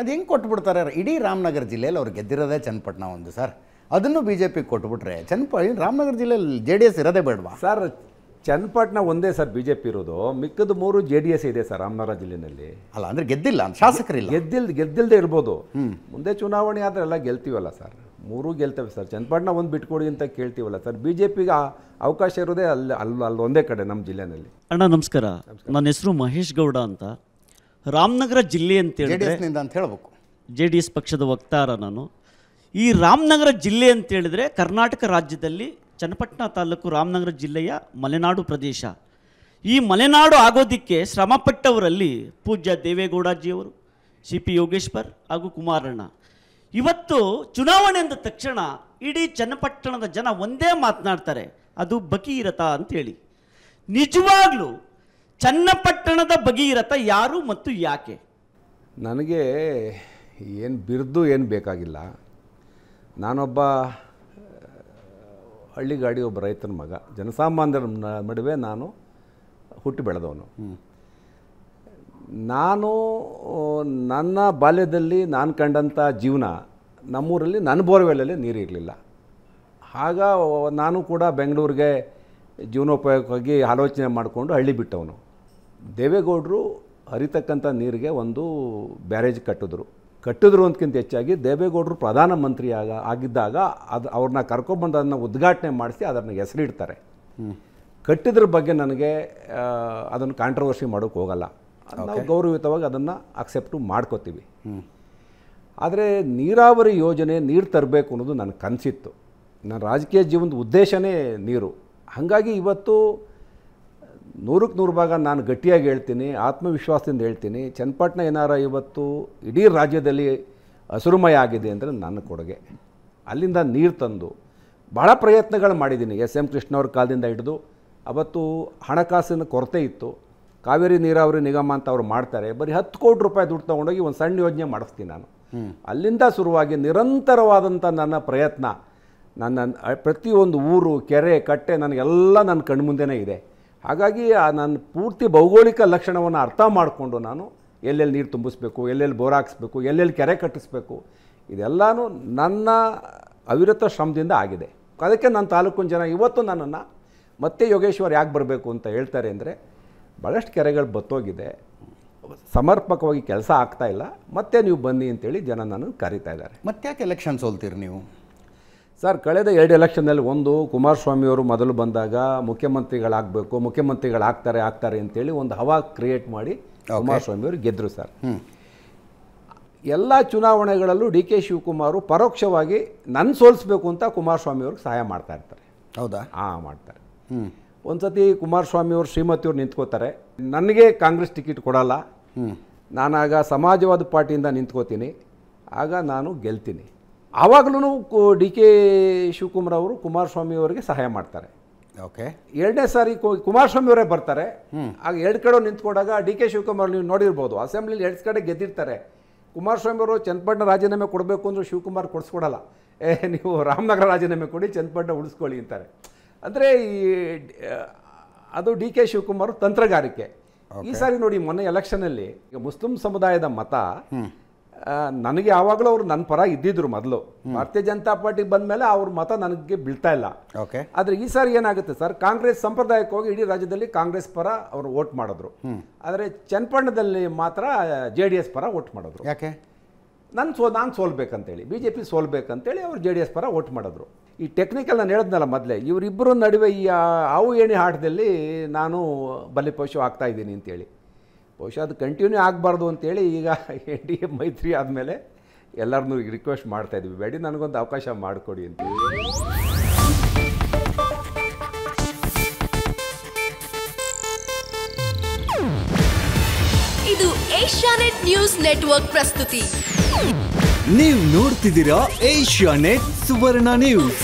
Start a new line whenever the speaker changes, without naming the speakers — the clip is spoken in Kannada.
ಅದು ಹೆಂಗೆ ಕೊಟ್ಬಿಡ್ತಾರೆ ಇಡೀ ರಾಮನಗರ ಜಿಲ್ಲೆಯಲ್ಲಿ ಅವ್ರು ಗೆದ್ದಿರೋದೇ ಚನ್ನಪಟ್ಟಣ ಒಂದು ಸರ್ ಅದನ್ನು ಬಿ ಜೆ ಪಿಗೆ ಕೊಟ್ಬಿಟ್ರೆ ಚನ್ನಪ ರಾಮನಗರ ಜಿಲ್ಲೆಯಲ್ಲಿ ಜೆ ಡಿ ಎಸ್ ಇರೋದೇ ಬೇಡವಾ ಸರ್ ಚನ್ನಪಟ್ಟಣ ಒಂದೇ ಸರ್ ಬಿ ಜೆ ಪಿ ಇರೋದು ಮಿಕ್ಕದ ಮೂರು ಜೆ ಡಿ ಎಸ್ ಇದೆ ಸರ್ ರಾಮನಗರ ಜಿಲ್ಲೆಯಲ್ಲಿ ಅಲ್ಲ ಅಂದರೆ ಗೆದ್ದಿಲ್ಲ ಶಾಸಕರಿಲ್ಲ ಗೆದ್ದಿಲ್ ಗೆದ್ದಿಲ್ಲದೆ ಇರ್ಬೋದು ಮುಂದೆ ಚುನಾವಣೆ ಆದರೆ ಎಲ್ಲ ಗೆಲ್ತೀವಲ್ಲ ಸರ್ ಮೂರೂ ಗೆಲ್ತವೆ ಸರ್ ಚನ್ನಪಟ್ಟಣ ಒಂದು ಬಿಟ್ಕೊಡಿ ಅಂತ ಕೇಳ್ತೀವಲ್ಲ ಸರ್ ಬಿ ಜೆ ಪಿಗೆ ಅವಕಾಶ ಇರೋದೇ ಅಲ್ಲಿ ಅಲ್ಲಿ ಅಲ್ಲೊಂದೇ ಕಡೆ ನಮ್ಮ ಜಿಲ್ಲೆಯಲ್ಲಿ
ಅಣ್ಣ ನಮಸ್ಕಾರ ನನ್ನ ಹೆಸರು ಮಹೇಶ್ ಗೌಡ ಅಂತ ರಾಮನಗರ ಜಿಲ್ಲೆ ಅಂತೇಳಿ ಅಂತ ಹೇಳಬೇಕು ಜೆ ಡಿ ಎಸ್ ಪಕ್ಷದ ವಕ್ತಾರ ನಾನು ಈ ರಾಮನಗರ ಜಿಲ್ಲೆ ಅಂತ ಹೇಳಿದ್ರೆ ಕರ್ನಾಟಕ ರಾಜ್ಯದಲ್ಲಿ ಚನ್ನಪಟ್ಟಣ ತಾಲೂಕು ರಾಮನಗರ ಜಿಲ್ಲೆಯ ಮಲೆನಾಡು ಪ್ರದೇಶ ಈ ಮಲೆನಾಡು ಆಗೋದಿಕ್ಕೆ ಶ್ರಮಪಟ್ಟವರಲ್ಲಿ ಪೂಜ್ಯ ದೇವೇಗೌಡಾಜಿಯವರು ಸಿ ಪಿ ಯೋಗೇಶ್ವರ್ ಹಾಗೂ ಕುಮಾರಣ್ಣ ಇವತ್ತು ಚುನಾವಣೆ ಅಂದ ತಕ್ಷಣ ಇಡೀ ಚನ್ನಪಟ್ಟಣದ ಜನ ಒಂದೇ ಮಾತನಾಡ್ತಾರೆ ಅದು ಇರತಾ ಅಂತೇಳಿ ನಿಜವಾಗ್ಲೂ ಚನ್ನಪಟ್ಟಣದ ಭಗೀರಥ ಯಾರು ಮತ್ತು ಯಾಕೆ ನನಗೆ
ಏನು ಬಿರ್ದು ಏನು ಬೇಕಾಗಿಲ್ಲ ನಾನೊಬ್ಬ ಗಾಡಿ ಒಬ್ಬ ರೈತನ ಮಗ ಜನಸಾಮಾನ್ಯರ ನಡುವೆ ನಾನು ಹುಟ್ಟಿ ಬೆಳೆದವನು ನಾನು ನನ್ನ ಬಾಲ್ಯದಲ್ಲಿ ನಾನು ಕಂಡಂಥ ಜೀವನ ನಮ್ಮೂರಲ್ಲಿ ನನ್ನ ಬೋರ್ವೆಲಲ್ಲಿ ನೀರು ಇರಲಿಲ್ಲ ಆಗ ನಾನು ಕೂಡ ಬೆಂಗಳೂರಿಗೆ ಜೀವನೋಪಯೋಗಕ್ಕಾಗಿ ಆಲೋಚನೆ ಮಾಡಿಕೊಂಡು ಹಳ್ಳಿ ಬಿಟ್ಟವನು ದೇವೇಗೌಡರು ಹರಿತಕ್ಕಂಥ ನೀರಿಗೆ ಒಂದು ಬ್ಯಾರೇಜ್ ಕಟ್ಟಿದ್ರು ಕಟ್ಟಿದ್ರು ಅಂತಕ್ಕಿಂತ ಹೆಚ್ಚಾಗಿ ದೇವೇಗೌಡರು ಪ್ರಧಾನಮಂತ್ರಿ ಆಗ ಆಗಿದ್ದಾಗ ಅದು ಅವ್ರನ್ನ ಕರ್ಕೊಂಡ್ಬಂದು ಅದನ್ನು ಉದ್ಘಾಟನೆ ಮಾಡಿಸಿ ಅದನ್ನು ಹೆಸರಿಡ್ತಾರೆ ಕಟ್ಟಿದ್ರ ಬಗ್ಗೆ ನನಗೆ ಅದನ್ನು ಕಾಂಟ್ರವರ್ಸಿ ಮಾಡೋಕ್ಕೆ ಹೋಗಲ್ಲ ನಾವು ಗೌರವಯುತವಾಗಿ ಅದನ್ನು ಅಕ್ಸೆಪ್ಟು ಮಾಡ್ಕೋತೀವಿ ಆದರೆ ನೀರಾವರಿ ಯೋಜನೆ ನೀರು ತರಬೇಕು ಅನ್ನೋದು ನನ್ನ ಕನಸಿತ್ತು ನನ್ನ ರಾಜಕೀಯ ಜೀವನದ ಉದ್ದೇಶನೇ ನೀರು ಹಾಗಾಗಿ ಇವತ್ತು ನೂರಕ್ಕೆ ನೂರು ಭಾಗ ನಾನು ಗಟ್ಟಿಯಾಗಿ ಹೇಳ್ತೀನಿ ಆತ್ಮವಿಶ್ವಾಸದಿಂದ ಹೇಳ್ತೀನಿ ಚನ್ನಪಟ್ಟಣ ಏನಾರ ಇವತ್ತು ಇಡೀ ರಾಜ್ಯದಲ್ಲಿ ಹಸುರುಮಯ ಆಗಿದೆ ಅಂದರೆ ನನ್ನ ಕೊಡುಗೆ ಅಲ್ಲಿಂದ ನೀರು ತಂದು ಭಾಳ ಪ್ರಯತ್ನಗಳು ಮಾಡಿದ್ದೀನಿ ಎಸ್ ಎಂ ಕೃಷ್ಣವ್ರ ಕಾಲದಿಂದ ಹಿಡಿದು ಅವತ್ತು ಹಣಕಾಸಿನ ಕೊರತೆ ಇತ್ತು ಕಾವೇರಿ ನೀರಾವರಿ ನಿಗಮ ಅಂತ ಅವ್ರು ಮಾಡ್ತಾರೆ ಬರೀ ಹತ್ತು ಕೋಟಿ ರೂಪಾಯಿ ದುಡ್ಡು ತೊಗೊಂಡೋಗಿ ಒಂದು ಸಣ್ಣ ಯೋಜನೆ ಮಾಡಿಸ್ತೀನಿ ನಾನು ಅಲ್ಲಿಂದ ಶುರುವಾಗಿ ನಿರಂತರವಾದಂಥ ನನ್ನ ಪ್ರಯತ್ನ ನನ್ನ ಪ್ರತಿಯೊಂದು ಊರು ಕೆರೆ ಕಟ್ಟೆ ನನಗೆಲ್ಲ ನನ್ನ ಕಣ್ಮುಂದೆನೇ ಇದೆ ಹಾಗಾಗಿ ಆ ನನ್ನ ಪೂರ್ತಿ ಭೌಗೋಳಿಕ ಲಕ್ಷಣವನ್ನು ಅರ್ಥ ಮಾಡಿಕೊಂಡು ನಾನು ಎಲ್ಲೆಲ್ಲಿ ನೀರು ತುಂಬಿಸ್ಬೇಕು ಎಲ್ಲೆಲ್ಲಿ ಬೋರ್ ಹಾಕಿಸ್ಬೇಕು ಎಲ್ಲೆಲ್ಲಿ ಕೆರೆ ಕಟ್ಟಿಸ್ಬೇಕು ಇದೆಲ್ಲನೂ ನನ್ನ ಅವಿರತ ಶ್ರಮದಿಂದ ಆಗಿದೆ ಅದಕ್ಕೆ ನನ್ನ ತಾಲೂಕಿನ ಜನ ಇವತ್ತು ನನ್ನನ್ನು ಮತ್ತೆ ಯೋಗೇಶ್ವರ್ ಯಾಕೆ ಬರಬೇಕು ಅಂತ ಹೇಳ್ತಾರೆ ಅಂದರೆ ಭಾಳಷ್ಟು ಕೆರೆಗಳು ಬತ್ತೋಗಿದೆ ಸಮರ್ಪಕವಾಗಿ ಕೆಲಸ ಆಗ್ತಾ ಇಲ್ಲ ಮತ್ತೆ ನೀವು ಬನ್ನಿ ಅಂತೇಳಿ ಜನ ನನ್ನನ್ನು ಕರೀತಾ ಇದ್ದಾರೆ ಮತ್ತೆ ಯಾಕೆ ಎಲೆಕ್ಷನ್ ಸೋಲ್ತೀರಿ ನೀವು ಸರ್ ಕಳೆದ ಎರಡು ಎಲೆಕ್ಷನ್ನಲ್ಲಿ ಒಂದು ಕುಮಾರಸ್ವಾಮಿಯವರು ಮೊದಲು ಬಂದಾಗ ಮುಖ್ಯಮಂತ್ರಿಗಳಾಗಬೇಕು ಮುಖ್ಯಮಂತ್ರಿಗಳಾಗ್ತಾರೆ ಆಗ್ತಾರೆ ಅಂತೇಳಿ ಒಂದು ಹವಾ ಕ್ರಿಯೇಟ್ ಮಾಡಿ ಕುಮಾರಸ್ವಾಮಿಯವರು ಗೆದ್ದರು ಸರ್ ಎಲ್ಲ ಚುನಾವಣೆಗಳಲ್ಲೂ ಡಿ ಕೆ ಶಿವಕುಮಾರು ಪರೋಕ್ಷವಾಗಿ ನನ್ನ ಸೋಲಿಸ್ಬೇಕು ಅಂತ ಕುಮಾರಸ್ವಾಮಿಯವ್ರಿಗೆ ಸಹಾಯ ಮಾಡ್ತಾ ಇರ್ತಾರೆ ಹೌದಾ ಹಾಂ ಮಾಡ್ತಾರೆ ಒಂದು ಸತಿ ಕುಮಾರಸ್ವಾಮಿಯವರು ಶ್ರೀಮತಿಯವ್ರು ನಿಂತ್ಕೋತಾರೆ ನನಗೆ ಕಾಂಗ್ರೆಸ್ ಟಿಕೆಟ್ ಕೊಡಲ್ಲ ನಾನಾಗ ಸಮಾಜವಾದ ಪಾರ್ಟಿಯಿಂದ ನಿಂತ್ಕೋತೀನಿ ಆಗ ನಾನು ಗೆಲ್ತೀನಿ ಆವಾಗಲೂ ಡಿ ಕೆ ಶಿವಕುಮಾರ್ ಅವರು ಕುಮಾರಸ್ವಾಮಿ ಅವರಿಗೆ ಸಹಾಯ ಮಾಡ್ತಾರೆ ಓಕೆ ಎರಡನೇ ಸಾರಿ ಕುಮಾರಸ್ವಾಮಿ ಅವರೇ ಬರ್ತಾರೆ ಆಗ ಎರಡು ಕಡೆ ನಿಂತ್ಕೊಂಡಾಗ ಡಿ ಕೆ ಶಿವಕುಮಾರ್ ನೀವು ನೋಡಿರ್ಬೋದು ಅಸೆಂಬ್ಲಿಲಿ ಎರಡು ಕಡೆ ಗೆದ್ದಿರ್ತಾರೆ ಕುಮಾರಸ್ವಾಮಿ ಅವರು ಚನ್ನಪಟ್ಟಣ ರಾಜೀನಾಮೆ ಕೊಡಬೇಕು ಅಂದರೂ ಶಿವಕುಮಾರ್ ಕೊಡಿಸ್ಕೊಡಲ್ಲ ಏ ನೀವು ರಾಮನಗರ ರಾಜೀನಾಮೆ ಕೊಡಿ ಚನ್ನಪಟ್ಟಣ ಉಳಿಸ್ಕೊಳ್ಳಿ ಅಂತಾರೆ ಅಂದರೆ ಈ ಅದು ಡಿ ಕೆ ಶಿವಕುಮಾರ್ ತಂತ್ರಗಾರಿಕೆ ಈ ಸಾರಿ ನೋಡಿ ಮೊನ್ನೆ ಎಲೆಕ್ಷನಲ್ಲಿ ಈಗ ಮುಸ್ಲಿಂ ಸಮುದಾಯದ ಮತ ನನಗೆ ಯಾವಾಗಲೂ ಅವರು ನನ್ನ ಪರ ಇದ್ದಿದ್ರು ಮೊದಲು ಭಾರತೀಯ ಜನತಾ ಪಾರ್ಟಿಗೆ ಬಂದ ಮೇಲೆ ಅವ್ರ ಮತ ನನಗೆ ಬೀಳ್ತಾ ಇಲ್ಲ ಓಕೆ ಆದರೆ ಈ ಸಾರಿ ಏನಾಗುತ್ತೆ ಸರ್ ಕಾಂಗ್ರೆಸ್ ಸಂಪ್ರದಾಯಕ್ಕೆ ಹೋಗಿ ಇಡೀ ರಾಜ್ಯದಲ್ಲಿ ಕಾಂಗ್ರೆಸ್ ಪರ ಅವರು ವೋಟ್ ಮಾಡಿದ್ರು ಆದರೆ ಚನ್ನಪಣ್ಣದಲ್ಲಿ ಮಾತ್ರ ಜೆ ಡಿ ಎಸ್ ಪರ ವೋಟ್ ಮಾಡಿದ್ರು ಯಾಕೆ ನಾನು ಸೋ ನಾನು ಸೋಲ್ಬೇಕಂತೇಳಿ ಬಿ ಜೆ ಪಿ ಸೋಲ್ಬೇಕಂತೇಳಿ ಅವ್ರು ಜೆ ಡಿ ಎಸ್ ಪರ ವೋಟ್ ಮಾಡಿದ್ರು ಈ ಟೆಕ್ನಿಕಲ್ ನಾನು ಹೇಳಿದ್ನಲ್ಲ ಮೊದಲೇ ಇವರಿಬ್ಬರು ನಡುವೆ ಈ ಹಾವು ಏಣಿ ಆಟದಲ್ಲಿ ನಾನು ಬಲಿಪಶು ಆಗ್ತಾ ಇದ್ದೀನಿ ಅಂತೇಳಿ ಬಹುಶಃ ಅದು ಕಂಟಿನ್ಯೂ ಆಗಬಾರ್ದು ಅಂತೇಳಿ ಈಗ ಎನ್ ಡಿ ಎ ಮೈತ್ರಿ ಆದಮೇಲೆ ಎಲ್ಲರನ್ನೂ ಈಗ ರಿಕ್ವೆಸ್ಟ್ ಇದ್ವಿ ಬೇಡಿ ನನಗೊಂದು ಅವಕಾಶ ಮಾಡಿಕೊಡಿ ಅಂತ
ಇದು ಏಷ್ಯಾನೆಟ್ ನ್ಯೂಸ್ ನೆಟ್ವರ್ಕ್ ಪ್ರಸ್ತುತಿ
ನೀವು ನೋಡ್ತಿದ್ದೀರಾ ನೆಟ್ ಸುವರ್ಣ ನ್ಯೂಸ್